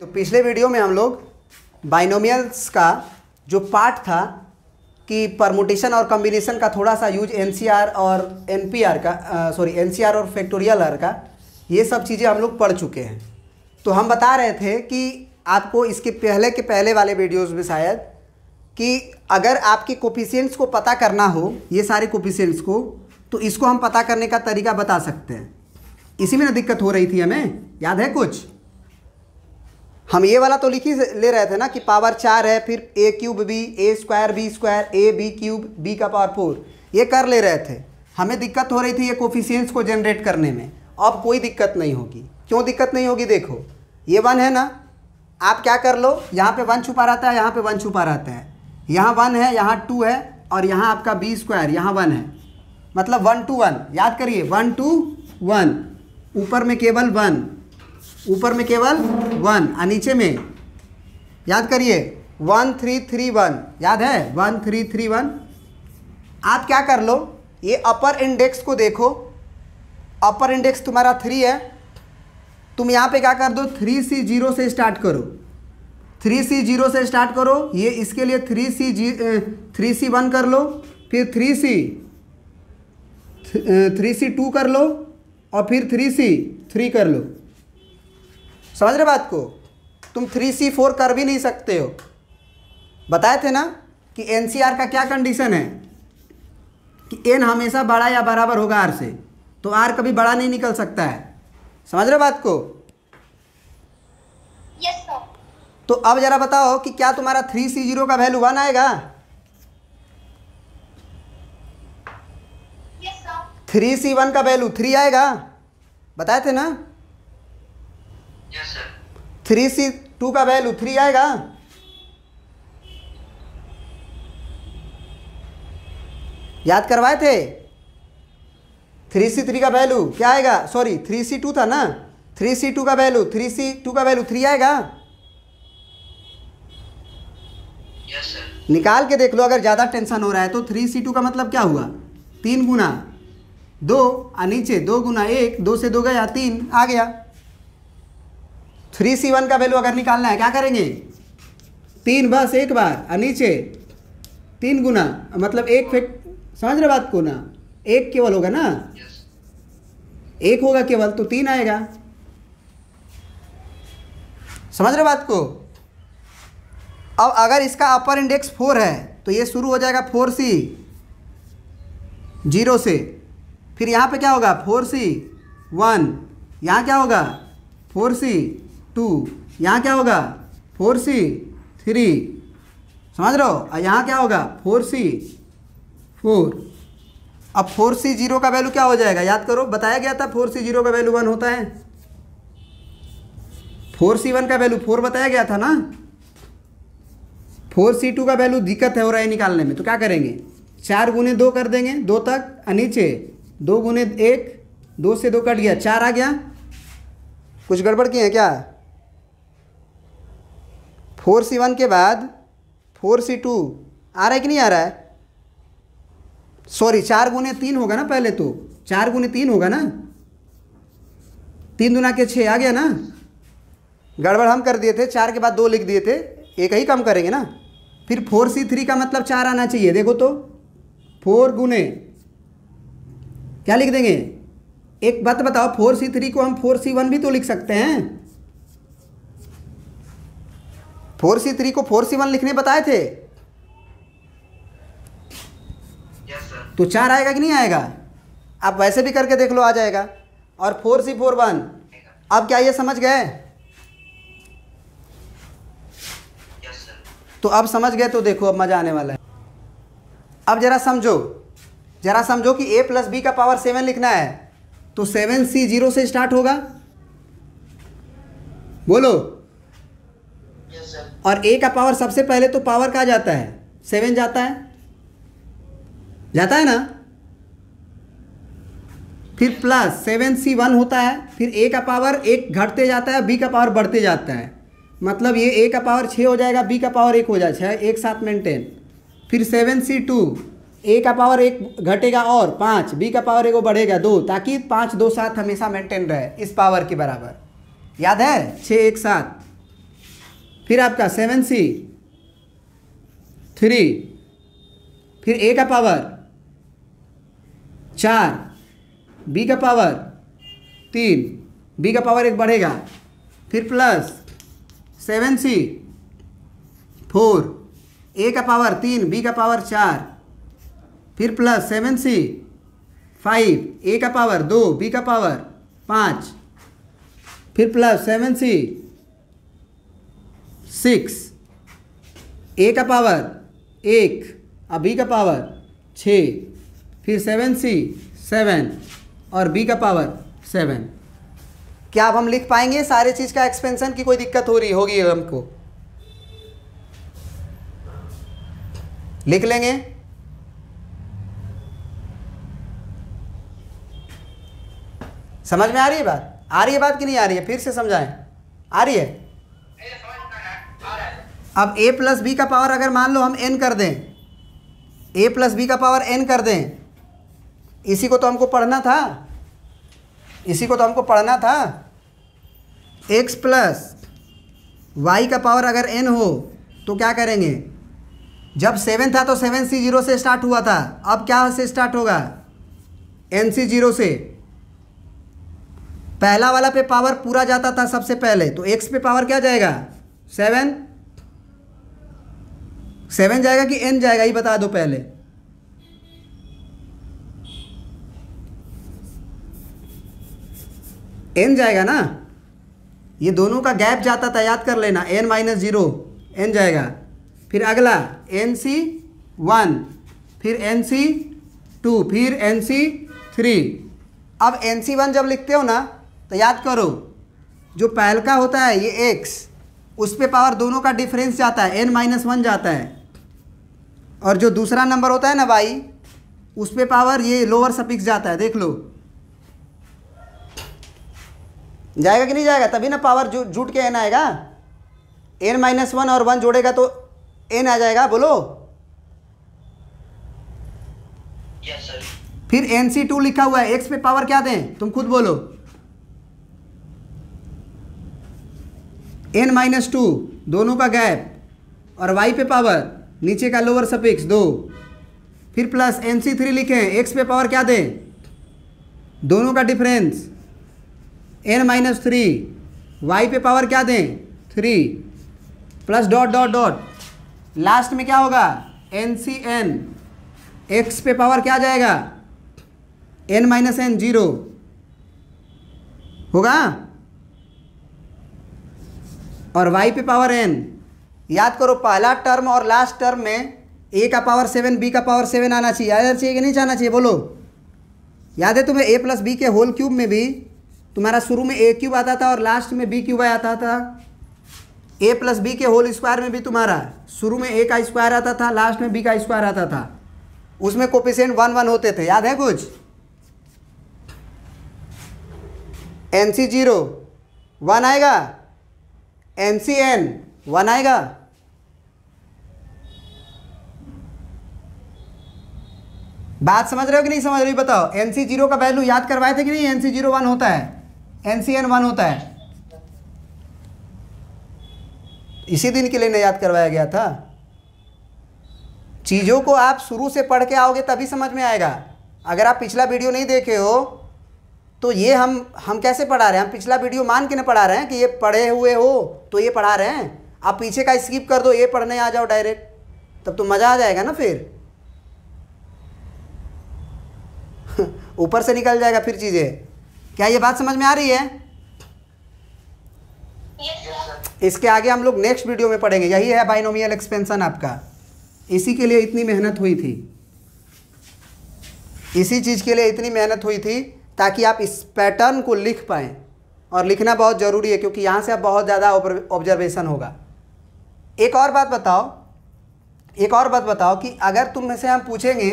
तो पिछले वीडियो में हम लोग बाइनोमियल्स का जो पार्ट था कि परमोटेशन और कम्बिनेशन का थोड़ा सा यूज एन और एन का सॉरी एन और फैक्टोरियल आर का ये सब चीज़ें हम लोग पढ़ चुके हैं तो हम बता रहे थे कि आपको इसके पहले के पहले वाले वीडियोस में शायद कि अगर आपके कोपिशेंट्स को पता करना हो ये सारे कोपिशेंट्स को तो इसको हम पता करने का तरीका बता सकते हैं इसी में ना दिक्कत हो रही थी हमें याद है कुछ हम ये वाला तो लिख ही ले रहे थे ना कि पावर चार है फिर A cube B A square B square A B cube B का पावर फोर ये कर ले रहे थे हमें दिक्कत हो रही थी ये कोफिशियंस को जनरेट करने में अब कोई दिक्कत नहीं होगी क्यों दिक्कत नहीं होगी देखो ये वन है ना आप क्या कर लो यहाँ पे वन छुपा रहता है यहाँ पे वन छुपा रहता है यहाँ वन है यहाँ टू है और यहाँ आपका बी स्क्वायर यहाँ वन है मतलब वन टू वन याद करिए वन टू वन ऊपर में केवल वन ऊपर में केवल वन और नीचे में याद करिए वन थ्री थ्री वन याद है वन थ्री थ्री वन आप क्या कर लो ये अपर इंडेक्स को देखो अपर इंडेक्स तुम्हारा थ्री है तुम यहाँ पे क्या कर दो थ्री सी जीरो से स्टार्ट करो थ्री सी जीरो से स्टार्ट करो ये इसके लिए थ्री सी जी थ्री सी वन कर लो फिर three C three C two कर लो और फिर थ्री सी थ्री कर लो समझ रहे बात को तुम थ्री सी फोर कर भी नहीं सकते हो बताए थे ना कि एन सी आर का क्या कंडीशन है कि एन हमेशा बड़ा या बराबर होगा आर से तो आर कभी बड़ा नहीं निकल सकता है समझ रहे बात को yes, तो अब जरा बताओ कि क्या तुम्हारा थ्री सी जीरो का वैल्यू वन आएगा थ्री सी वन का वैल्यू थ्री आएगा बताए थे ना थ्री सी टू का वैल्यू थ्री आएगा याद करवाए थे थ्री सी थ्री का वैल्यू क्या आएगा सॉरी थ्री सी टू था ना थ्री सी टू का वैल्यू थ्री सी टू का वैल्यू थ्री आएगा yes, निकाल के देख लो अगर ज़्यादा टेंशन हो रहा है तो थ्री सी टू का मतलब क्या हुआ तीन गुना दो और नीचे दो गुना एक दो से दो गया तीन आ गया थ्री सी वन का वैल्यू अगर निकालना है क्या करेंगे तीन बस एक बार और नीचे तीन गुना मतलब एक फिट समझ रहे बात को ना एक केवल होगा ना एक होगा केवल तो तीन आएगा समझ रहे बात को अब अगर इसका अपर इंडेक्स फोर है तो ये शुरू हो जाएगा फोर सी जीरो से फिर यहाँ पे क्या होगा फोर सी वन यहाँ क्या होगा फोर सी टू यहाँ क्या होगा फोर सी थ्री समझ रहे हो और यहाँ क्या होगा फोर सी फोर अब फोर सी जीरो का वैल्यू क्या हो जाएगा याद करो बताया गया था फोर सी जीरो का वैल्यू वन होता है फोर सी वन का वैल्यू फोर बताया गया था ना फोर सी टू का वैल्यू दिक्कत है हो रहा है निकालने में तो क्या करेंगे चार गुने दो कर देंगे दो तक और नीचे दो गुने एक दो से दो कट गया चार आ गया कुछ गड़बड़ किए हैं क्या फोर सी वन के बाद फोर सी टू आ रहा है कि नहीं आ रहा है सॉरी चार गुने तीन होगा ना पहले तो चार गुने तीन होगा ना तीन दुना के छः आ गया ना गड़बड़ हम कर दिए थे चार के बाद दो लिख दिए थे एक ही कम करेंगे ना फिर फोर सी थ्री का मतलब चार आना चाहिए देखो तो फोर गुने क्या लिख देंगे एक बात बताओ फोर सी थ्री को हम फोर सी वन भी तो लिख सकते हैं फोर सी थ्री को फोर सी वन लिखने बताए थे yes, तो चार आएगा कि नहीं आएगा आप वैसे भी करके देख लो आ जाएगा और फोर सी फोर वन अब क्या ये समझ गए yes, तो अब समझ गए तो देखो अब मज़ा आने वाला है अब ज़रा समझो ज़रा समझो कि ए प्लस बी का पावर सेवन लिखना है तो सेवन सी जीरो से स्टार्ट होगा बोलो और ए का पावर सबसे पहले तो पावर कहा जाता है सेवन जाता है जाता है ना फिर प्लस सेवन सी वन होता है फिर ए का पावर एक घटते जाता है बी का पावर बढ़ते जाता है मतलब ये ए का पावर छः हो जाएगा बी का पावर एक हो जाए छः एक साथ मेंटेन फिर सेवन सी टू ए का पावर एक घटेगा और पाँच बी का पावर एक वो बढ़ेगा दो ताकि पाँच दो सात हमेशा मेंटेन रहे इस पावर के बराबर याद है छः एक साथ फिर आपका सेवन सी थ्री फिर ए का पावर चार बी का पावर तीन बी का पावर एक बढ़ेगा फिर plus seven C four A का पावर तीन बी का पावर चार फिर plus seven C five A का पावर दो बी का पावर पाँच फिर plus seven C six A का पावर एक और बी का पावर छ फिर सेवन सी सेवन और बी का पावर सेवन क्या अब हम लिख पाएंगे सारे चीज़ का एक्सपेंशन की कोई दिक्कत हो रही होगी हमको लिख लेंगे समझ में आ रही है बात आ रही है बात कि नहीं आ रही है फिर से समझाएं आ रही है अब ए प्लस बी का पावर अगर मान लो हम एन कर दें ए प्लस बी का पावर एन कर दें इसी को तो हमको पढ़ना था इसी को तो हमको पढ़ना था एक्स प्लस वाई का पावर अगर एन हो तो क्या करेंगे जब सेवन था तो सेवन सी जीरो से स्टार्ट हुआ था अब क्या से स्टार्ट होगा एन सी जीरो से पहला वाला पे पावर पूरा जाता था सबसे पहले तो एक्स पे पावर क्या जाएगा सेवन सेवन जाएगा कि एन जाएगा ये बता दो पहले एन जाएगा ना ये दोनों का गैप जाता था याद कर लेना एन माइनस जीरो एन जाएगा फिर अगला एन सी वन फिर एन सी टू फिर एन सी थ्री अब एन सी वन जब लिखते हो ना तो याद करो जो पहल का होता है ये एक्स उस पर पावर दोनों का डिफरेंस जाता है एन माइनस वन जाता है और जो दूसरा नंबर होता है ना वाई उस पर पावर ये लोअर सफिक्स जाता है देख लो जाएगा कि नहीं जाएगा तभी ना पावर जु, जुट के एन आएगा एन माइनस वन और वन जोड़ेगा तो एन आ जाएगा बोलो yes, फिर एन सी टू लिखा हुआ है एक्स पे पावर क्या दें तुम खुद बोलो एन माइनस टू दोनों का गैप और वाई पे पावर नीचे का लोअर सपिक्स दो फिर प्लस एन सी थ्री लिखें एक्स पे पावर क्या दें दोनों का difference N minus three Y पे पावर क्या दें three plus dot dot dot last में क्या होगा एन सी एन एक्स पे पावर क्या जाएगा एन माइनस एन जीरो होगा और वाई पे पावर एन याद करो पहला टर्म और लास्ट टर्म में ए का पावर सेवन बी का पावर सेवन आना चाहिए आना चाहिए कि नहीं जाना चाहिए बोलो याद है तुम्हें ए प्लस बी के होल क्यूब में भी तुम्हारा शुरू में ए क्यूब आता था और लास्ट में बी क्यूब आता था ए प्लस बी के होल स्क्वायर में भी तुम्हारा शुरू में ए का स्क्वायर आता था लास्ट में बी का स्क्वायर आता था उसमें कोपिशेंट वन वन होते थे याद है कुछ एन सी जीरो वन आएगा एन सी एन वन आएगा बात समझ रहे हो कि नहीं समझ रहे हो बताओ एन सी जीरो का वैल्यू याद करवाए थे कि नहीं एन सी जीरो वन होता है एन सी एन वन होता है इसी दिन के लिए नहीं याद करवाया गया था चीज़ों को आप शुरू से पढ़ के आओगे तभी समझ में आएगा अगर आप पिछला वीडियो नहीं देखे हो तो ये हम हम कैसे पढ़ा रहे हैं हम पिछला वीडियो मान के ना पढ़ा रहे हैं कि ये पढ़े हुए हो तो ये पढ़ा रहे हैं आप पीछे का स्किप कर दो ये पढ़ने आ जाओ डायरेक्ट तब तो मज़ा आ जाएगा ना फिर ऊपर से निकल जाएगा फिर चीज़ें क्या ये बात समझ में आ रही है इसके आगे हम लोग नेक्स्ट वीडियो में पढ़ेंगे यही है बाइनोमियल एक्सपेंशन आपका इसी के लिए इतनी मेहनत हुई थी इसी चीज़ के लिए इतनी मेहनत हुई थी ताकि आप इस पैटर्न को लिख पाएं और लिखना बहुत ज़रूरी है क्योंकि यहां से आप बहुत ज़्यादा ऑब्जर्वेशन होगा एक और बात बताओ एक और बात बताओ कि अगर तुम में से हम पूछेंगे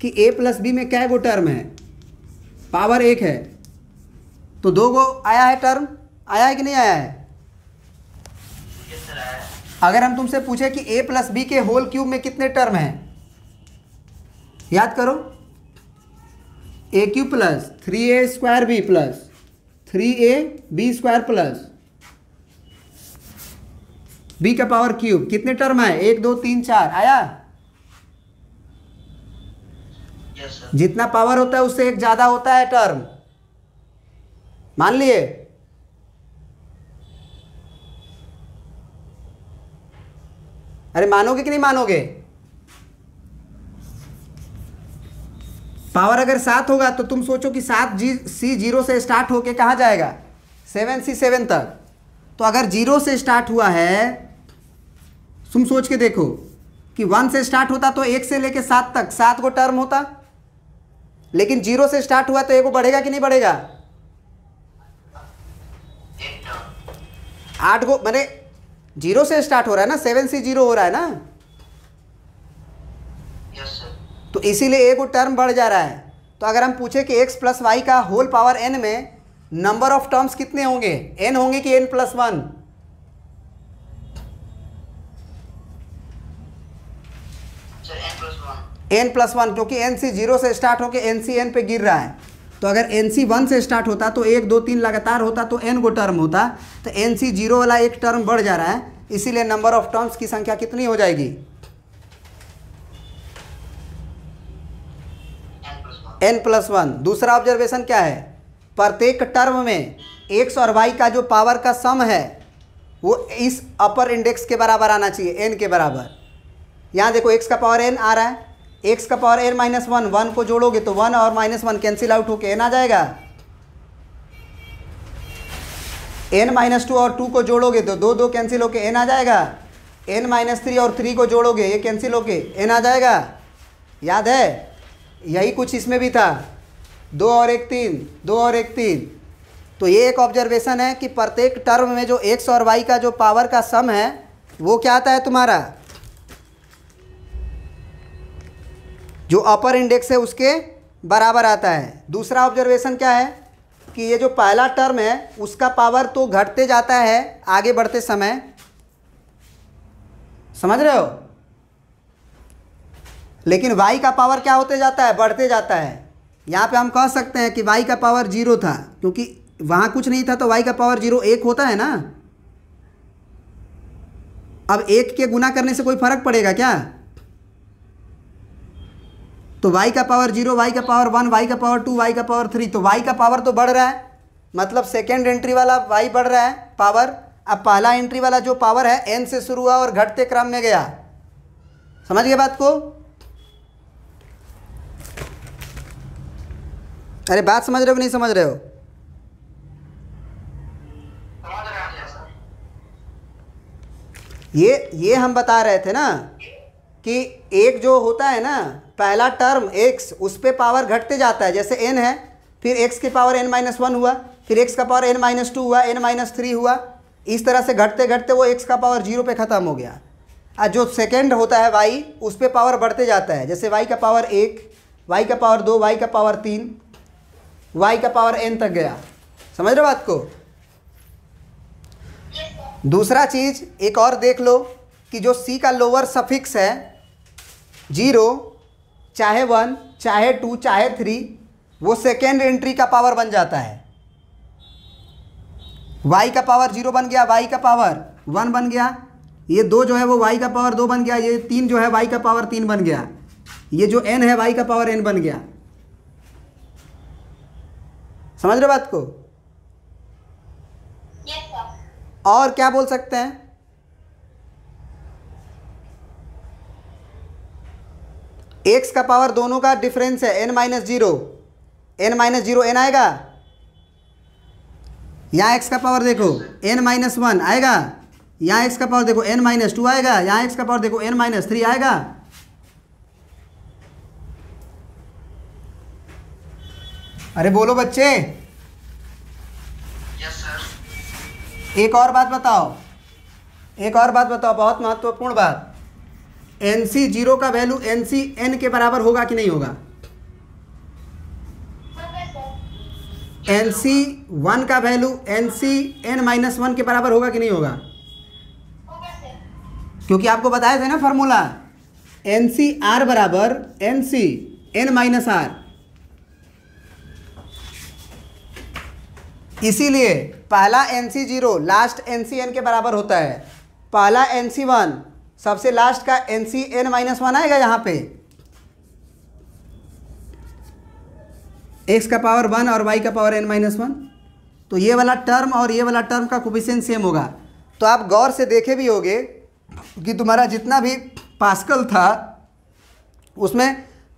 कि ए प्लस बी में कै गो टर्म है पावर एक है तो दो गो आया है टर्म आया है कि नहीं आया है अगर हम तुमसे पूछे कि ए प्लस बी के होल क्यूब में कितने टर्म हैं याद करो A cube plus three A square B plus three A B square plus B का पावर क्यूब कितने टर्म आए एक दो तीन चार आया yes, जितना पावर होता है उससे एक ज्यादा होता है टर्म मान लिए अरे मानोगे कि नहीं मानोगे पावर अगर सात होगा तो तुम सोचो कि सात जी सी जीरो से स्टार्ट होके कहाँ जाएगा सेवन सी सेवन तक तो अगर जीरो से स्टार्ट हुआ है तुम सोच के देखो कि वन से स्टार्ट होता तो एक से लेके सात तक सात को टर्म होता लेकिन जीरो से स्टार्ट हुआ तो एगो बढ़ेगा कि नहीं बढ़ेगा आठ को मैंने जीरो से स्टार्ट हो रहा है ना सेवन से जीरो हो रहा है ना yes, तो इसीलिए एगो टर्म बढ़ जा रहा है तो अगर हम पूछे कि एक्स प्लस वाई का होल पावर एन में नंबर ऑफ टर्म्स कितने होंगे एन होंगे कि N plus one N plus one क्योंकि एन सी जीरो से स्टार्ट होकर एन सी एन पे गिर रहा है तो अगर एन सी वन से स्टार्ट होता तो एक दो तीन लगातार होता तो एन गो टर्म होता तो एन सी जीरो वाला एक टर्म बढ़ जा रहा है इसीलिए नंबर ऑफ टर्म्स की संख्या कितनी हो जाएगी एन प्लस वन दूसरा ऑब्जर्वेशन क्या है प्रत्येक टर्म में एक्स और वाई का जो पावर का सम है वो इस अपर इंडेक्स के बराबर आना चाहिए एन के बराबर यहाँ देखो एक्स का पावर एन आ रहा है एक्स का power N minus one one को जोड़ोगे तो वन और माइनस वन कैंसिल आउट होके एन आ जाएगा एन माइनस टू और टू को जोड़ोगे तो दो दो कैंसिल होके एन आ जाएगा एन माइनस थ्री और थ्री को जोड़ोगे ये कैंसिल होके एन आ जाएगा याद है यही कुछ इसमें भी था दो और एक तीन दो और एक तीन तो ये एक ऑब्जर्वेशन है कि प्रत्येक टर्म में जो एक्स और वाई का जो पावर का सम है वो क्या आता है तुम्हारा जो अपर इंडेक्स है उसके बराबर आता है दूसरा ऑब्जर्वेशन क्या है कि ये जो पहला टर्म है उसका पावर तो घटते जाता है आगे बढ़ते समय समझ रहे हो लेकिन वाई का पावर क्या होते जाता है बढ़ते जाता है यहाँ पे हम कह सकते हैं कि वाई का पावर जीरो था क्योंकि वहाँ कुछ नहीं था तो वाई का पावर जीरो एक होता है ना अब एक के गुना करने से कोई फर्क पड़ेगा क्या तो वाई का पावर जीरो वाई का पावर वन वाई का पावर टू वाई का पावर थ्री तो वाई का पावर तो बढ़ रहा है मतलब सेकेंड एंट्री वाला वाई बढ़ रहा है पावर अब पहला एंट्री वाला जो पावर है एन से शुरू हुआ और घटते क्रम में गया समझ गए बात को अरे बात समझ रहे हो नहीं समझ रहे हो ये ये हम बता रहे थे ना कि एक जो होता है ना पहला टर्म एक्स उस पर पावर घटते जाता है जैसे एन है फिर एक्स की पावर एन माइनस वन हुआ फिर एक्स का पावर एन माइनस टू हुआ एन माइनस थ्री हुआ इस तरह से घटते घटते वो एक्स का पावर जीरो पे ख़त्म हो गया और जो सेकेंड होता है वाई उस पर पावर बढ़ते जाता है जैसे वाई का पावर एक वाई का पावर दो वाई का पावर तीन वाई का पावर एन तक गया समझ रहे बात को दूसरा चीज़ एक और देख लो कि जो सी का लोअर सफिक्स है जीरो चाहे वन चाहे टू चाहे थ्री वो सेकेंड एंट्री का पावर बन जाता है वाई का पावर जीरो बन गया वाई का पावर वन बन गया ये दो जो है वो वाई का पावर दो बन गया ये तीन जो है वाई का पावर तीन बन गया ये जो एन है वाई का पावर एन बन गया समझ रहे बात को yes, और क्या बोल सकते हैं एक्स का पावर दोनों का डिफरेंस है N minus zero N minus zero N आएगा यहाँ एक्स का पावर देखो एन माइनस वन आएगा यहाँ एक्स का पावर देखो एन माइनस टू आएगा यहाँ एक्स का पावर देखो एन माइनस थ्री आएगा अरे बोलो बच्चे yes, एक और बात बताओ एक और बात बताओ बहुत महत्वपूर्ण बात एन सी जीरो का वैल्यू एन सी एन के बराबर होगा कि नहीं होगा एन सी वन का value N C N minus one के बराबर होगा कि नहीं होगा क्योंकि आपको बताया था ना फॉर्मूला एन सी आर बराबर N C N minus R इसीलिए पहला N C zero last N C N के बराबर होता है पहला एन सी वन सबसे लास्ट का N C N minus one आएगा यहाँ पे एक्स का पावर वन और वाई का पावर एन माइनस वन तो ये वाला टर्म और ये वाला टर्म का कोफिशियंट सेम होगा तो आप गौर से देखे भी होगे कि तुम्हारा जितना भी पास्कल था उसमें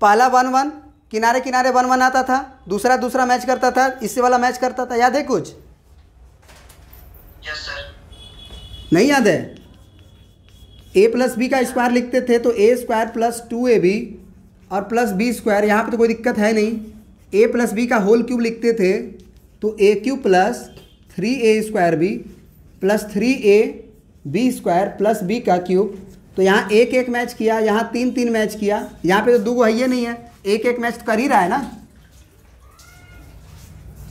पहला वन वन किनारे किनारे वन वन आता था दूसरा दूसरा मैच करता था इससे वाला मैच करता था याद है कुछ yes, सर नहीं याद है ए प्लस बी का स्क्वायर लिखते थे तो A square plus two A B और प्लस बी स्क्वायर यहाँ पर तो कोई दिक्कत है नहीं ए प्लस बी का होल क्यूब लिखते थे तो A cube plus three A square B plus three A B square plus B का क्यूब तो यहाँ एक एक मैच किया यहाँ तीन तीन मैच किया यहाँ पे तो दो है ये नहीं है एक एक मैच तो कर ही रहा है ना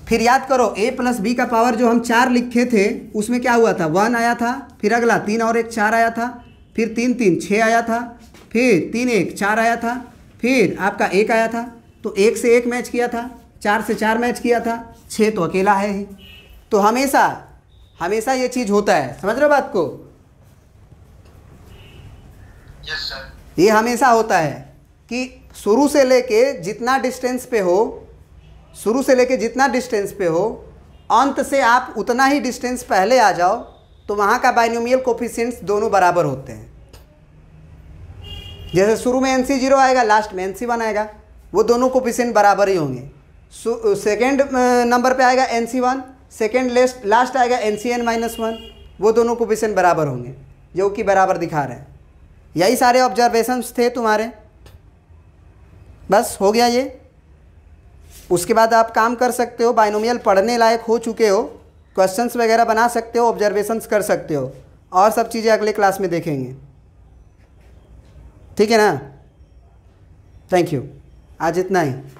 फिर याद करो ए प्लस बी का पावर जो हम चार लिखे थे उसमें क्या हुआ था वन आया था फिर अगला तीन और एक चार आया था फिर तीन तीन छः आया था फिर तीन एक चार आया था फिर आपका एक आया था तो एक से एक मैच किया था चार से चार मैच किया था छः तो अकेला है ही तो हमेशा हमेशा ये चीज़ होता है समझ रहे हो बात को yes, ये हमेशा होता है कि शुरू से लेके जितना डिस्टेंस पे हो शुरू से लेके जितना डिस्टेंस पे हो अंत से आप उतना ही डिस्टेंस पहले आ जाओ तो वहाँ का बाइनोमियल कोफिशेंट्स दोनों बराबर होते हैं जैसे शुरू में एन सी जीरो आएगा लास्ट में एन सी वन आएगा वो दोनों कोपिशेंट बराबर ही होंगे सेकेंड नंबर पे आएगा N C one second least last आएगा N C N minus one वो दोनों कोपिशेंट बराबर होंगे जो कि बराबर दिखा रहे हैं यही सारे ऑब्जर्वेशंस थे तुम्हारे बस हो गया ये उसके बाद आप काम कर सकते हो बाइनोमियल पढ़ने लायक हो चुके हो क्वेश्चंस वगैरह बना सकते हो ऑब्जर्वेशंस कर सकते हो और सब चीज़ें अगले क्लास में देखेंगे ठीक है ना थैंक यू आज इतना ही